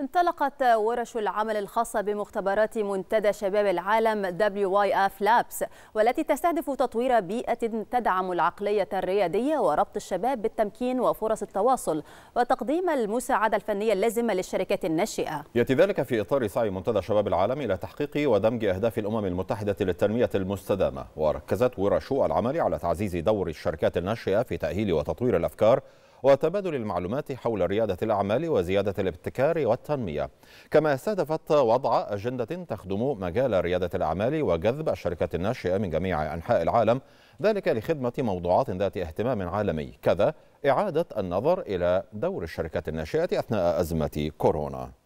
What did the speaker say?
انطلقت ورش العمل الخاصة بمختبرات منتدى شباب العالم WYF Labs والتي تستهدف تطوير بيئة تدعم العقلية الريادية وربط الشباب بالتمكين وفرص التواصل وتقديم المساعدة الفنية اللازمة للشركات الناشئة يأتي ذلك في إطار سعي منتدى شباب العالم إلى تحقيق ودمج أهداف الأمم المتحدة للتنمية المستدامة وركزت ورش العمل على تعزيز دور الشركات الناشئة في تأهيل وتطوير الأفكار وتبادل المعلومات حول ريادة الأعمال وزيادة الابتكار والتنمية كما استهدفت وضع أجندة تخدم مجال ريادة الأعمال وجذب الشركات الناشئة من جميع أنحاء العالم ذلك لخدمة موضوعات ذات اهتمام عالمي كذا إعادة النظر إلى دور الشركات الناشئة أثناء أزمة كورونا